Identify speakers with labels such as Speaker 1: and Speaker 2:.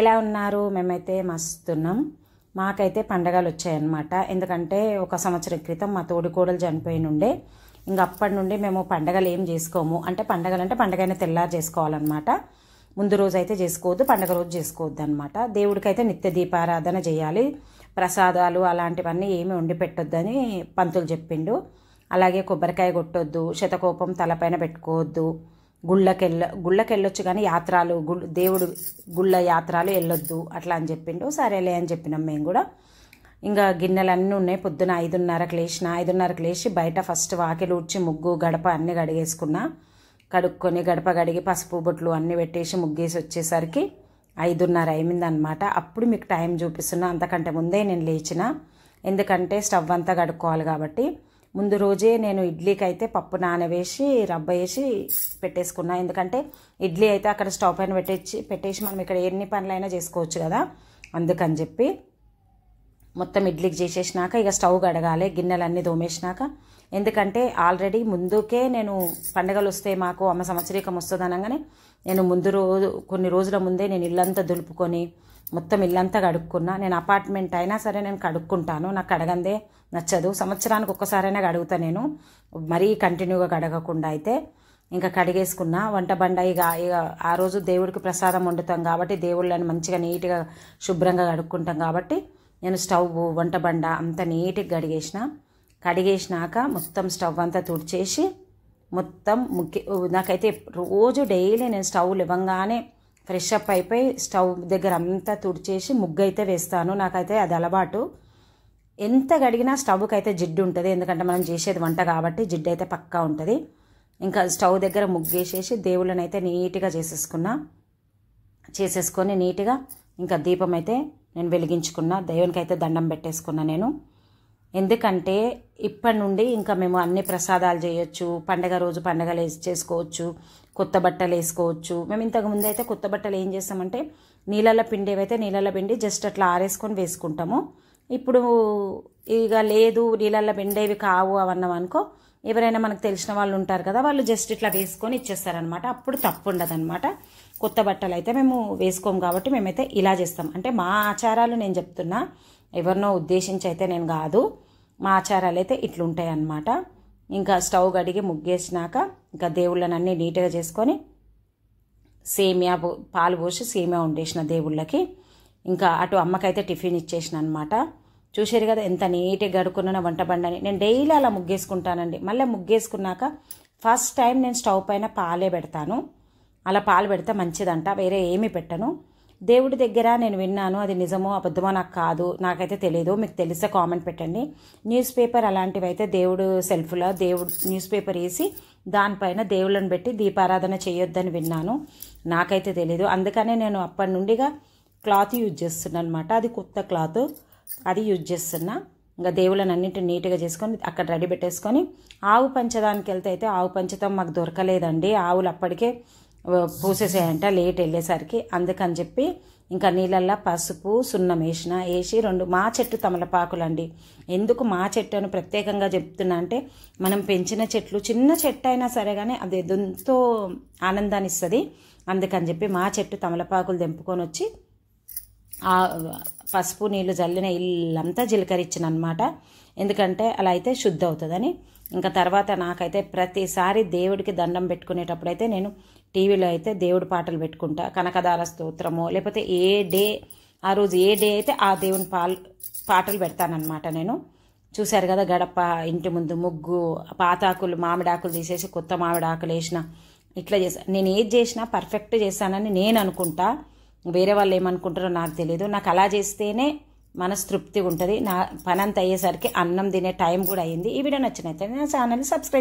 Speaker 1: ఎలా ఉన్నారు మేమైతే మస్తున్నాం మాకైతే పండగలు వచ్చాయన్నమాట ఎందుకంటే ఒక సంవత్సరం క్రితం మా తోడికోడలు చనిపోయి నుండే ఇంక అప్పటి నుండి మేము పండగలు ఏం చేసుకోము అంటే పండగలు అంటే పండగైనా తెల్లారు చేసుకోవాలన్నమాట ముందు రోజు అయితే చేసుకోవద్దు పండగ రోజు చేసుకోవద్దు అనమాట దేవుడికైతే నిత్య దీపారాధన చేయాలి ప్రసాదాలు అలాంటివన్నీ ఏమి వండి పెట్టొద్దని పంతులు చెప్పిండు అలాగే కొబ్బరికాయ కొట్టొద్దు శతకోపం తలపైన పెట్టుకోవద్దు గుళ్ళకెళ్ళ గుళ్ళకెళ్ళొచ్చు కానీ యాత్రలు గుళ్ళు దేవుడు గుళ్ళ యాత్రలు వెళ్ళొద్దు అట్లా అని చెప్పిండు సరేలే అని చెప్పినాం మేము కూడా ఇంకా గిన్నెలన్నీ ఉన్నాయి పొద్దున ఐదున్నరకు లేచిన ఐదున్నరకు లేచి బయట ఫస్ట్ వాకిలు ఊడ్చి ముగ్గు గడప అన్నీ గడిగేసుకున్నా కడుక్కొని గడప కడిగి పసుపు బొట్లు అన్నీ పెట్టేసి ముగ్గేసి వచ్చేసరికి ఐదున్నర అయిందనమాట అప్పుడు మీకు టైం చూపిస్తున్నా అంతకంటే ముందే నేను లేచిన ఎందుకంటే స్టవ్ అంతా కడుక్కోవాలి కాబట్టి ముందు రోజే నేను ఇడ్లీకి అయితే పప్పు నానవేసి రబ్బ వేసి పెట్టేసుకున్నా ఎందుకంటే ఇడ్లీ అయితే అక్కడ స్టవ్ పైన పెట్టేసి పెట్టేసి మనం ఇక్కడ ఎన్ని పనులైనా చేసుకోవచ్చు కదా అందుకని చెప్పి మొత్తం ఇడ్లీకి చేసేసినాక ఇక స్టవ్ కడగాలి గిన్నెలన్నీ దోమేసినాక ఎందుకంటే ఆల్రెడీ ముందుకే నేను పండగలు వస్తే మాకు అమ్మ సంవత్సరీకం వస్తుంది అనగానే నేను ముందు రోజు కొన్ని రోజుల ముందే నేను ఇల్లంతా దులుపుకొని మొత్తం ఇల్లంతా కడుక్కున్నా నేను అపార్ట్మెంట్ అయినా సరే నేను కడుక్కుంటాను నాకు కడగందే నచ్చదు సంవత్సరానికి ఒక్కసారైనా కడుగుతా నేను మరీ కంటిన్యూగా కడగకుండా అయితే ఇంకా కడిగేసుకున్నా వంట బండ ఇక ఇక ఆ రోజు దేవుడికి ప్రసాదం వండుతాం కాబట్టి దేవుళ్ళని మంచిగా నీట్గా శుభ్రంగా కడుక్కుంటాం కాబట్టి నేను స్టవ్ వంట బండ అంతా నీట్గా కడిగేసిన కడిగేసినాక మొత్తం స్టవ్ అంతా తుడిచేసి మొత్తం ముఖ్య నాకైతే రోజు డైలీ నేను స్టవ్ ఇవ్వంగానే ఫ్రెష్ అప్ అయిపోయి స్టవ్ దగ్గర అంతా తుడిచేసి ముగ్గు అయితే వేస్తాను నాకైతే అది అలవాటు ఎంత కడిగినా స్టవ్కి అయితే జిడ్డు ఉంటుంది ఎందుకంటే మనం చేసేది వంట కాబట్టి జిడ్డు అయితే పక్కా ఉంటుంది ఇంకా స్టవ్ దగ్గర ముగ్గేసేసి దేవుళ్ళని అయితే నీట్గా చేసేసుకున్నా చేసేసుకొని నీట్గా ఇంకా దీపం అయితే నేను వెలిగించుకున్న దేవునికి అయితే దండం పెట్టేసుకున్నా నేను ఎందుకంటే ఇప్పటి నుండి ఇంకా మేము అన్ని ప్రసాదాలు చేయొచ్చు పండగ రోజు పండగలు చేసుకోవచ్చు కొత్త బట్టలు వేసుకోవచ్చు మేము ఇంతకు ముందు అయితే కొత్త బట్టలు ఏం చేస్తామంటే నీళ్ళల్లో ఏవైతే నీళ్ళల్లో పిండి జస్ట్ అట్లా ఆరేసుకొని వేసుకుంటాము ఇప్పుడు ఇక లేదు నీళ్ళల్లో పిండేవి కావు అవన్నాం అనుకో ఎవరైనా మనకు తెలిసిన వాళ్ళు ఉంటారు కదా వాళ్ళు జస్ట్ ఇట్లా వేసుకొని ఇచ్చేస్తారనమాట అప్పుడు తప్పు ఉండదనమాట కొత్త బట్టలు అయితే మేము వేసుకోము కాబట్టి మేమైతే ఇలా చేస్తాం అంటే మా ఆచారాలు నేను చెప్తున్నా ఎవరినో ఉద్దేశించి అయితే నేను కాదు మా ఆచారాలు అయితే ఇట్లుంటాయి ఇంకా స్టవ్ కడిగి ముగ్గేసినాక ఇంకా దేవుళ్ళని అన్నీ నీట్గా చేసుకొని సేమియా పాలు పోసి సేమియా వండేసిన దేవుళ్ళకి ఇంకా అటు అమ్మకైతే టిఫిన్ ఇచ్చేసిన అనమాట చూశారు కదా ఎంత నీట్గా గడుకున్న వంట బండని నేను డైలీ అలా ముగ్గేసుకుంటానండి మళ్ళీ ముగ్గేసుకున్నాక ఫస్ట్ టైం నేను స్టవ్ పైన పాలే పెడతాను అలా పాలు పెడితే మంచిదంట వేరే ఏమీ పెట్టను దేవుడి దగ్గర నేను విన్నాను అది నిజమో అబద్ధమో నాకు కాదు నాకైతే తెలియదు మీకు తెలిసే కామెంట్ పెట్టండి న్యూస్ పేపర్ అలాంటివి అయితే దేవుడు సెల్ఫ్లో దేవుడు న్యూస్ పేపర్ వేసి దానిపైన దేవుళ్ళని పెట్టి దీపారాధన చేయొద్దని విన్నాను నాకైతే తెలియదు అందుకనే నేను అప్పటి నుండిగా క్లాత్ యూజ్ చేస్తున్నాను అనమాట అది కొత్త క్లాత్ అది యూజ్ చేస్తున్నా ఇంకా దేవుళ్ళని అన్నింటిని నీట్గా చేసుకొని అక్కడ రెడీ పెట్టేసుకొని ఆవు పంచడానికి వెళ్తే అయితే ఆవు పంచతం మాకు దొరకలేదండి ఆవులు అప్పటికే పూసేసేయంట లేట్ వెళ్ళేసరికి అందుకని చెప్పి ఇంకా నీళ్ళల్లో పసుపు సున్నం వేసిన వేసి రెండు మా చెట్టు తమలపాకులు అండి ఎందుకు మా చెట్టు అని ప్రత్యేకంగా చెప్తున్నా అంటే మనం పెంచిన చెట్లు చిన్న చెట్టు అయినా సరే కానీ అది ఎంతో ఆనందాన్ని ఇస్తుంది అందుకని చెప్పి మా చెట్టు తమలపాకులు తెంపుకొని వచ్చి ఆ పసుపు నీళ్ళు చల్లిన ఇల్లంతా జీలకరిచ్చిన అనమాట ఎందుకంటే అలా అయితే శుద్ధి అవుతుందని ఇంకా తర్వాత నాకైతే ప్రతిసారి దేవుడికి దండం పెట్టుకునేటప్పుడైతే నేను టీవీలో అయితే దేవుడి పాటలు పెట్టుకుంటా కనకదార స్తోత్రము లేకపోతే ఏ డే ఆ రోజు ఏ డే అయితే ఆ దేవుని పాల్ పాటలు పెడతానమాట నేను చూశారు కదా గడప ఇంటి ముందు ముగ్గు పాతాకులు మామిడాకులు తీసేసి కొత్త మామిడాకులు వేసిన ఇట్లా చేసా నేను ఏది చేసినా పర్ఫెక్ట్ చేశానని నేను అనుకుంటా వేరే వాళ్ళు ఏమనుకుంటారో నాకు తెలియదు నాకు అలా చేస్తేనే మనస్తృప్తిగా ఉంటుంది నా పని అంత అయ్యేసరికి అన్నం తినే టైం కూడా అయింది ఈ వీడియో నచ్చినైతే నా ఛానల్ని సబ్స్క్రైబ్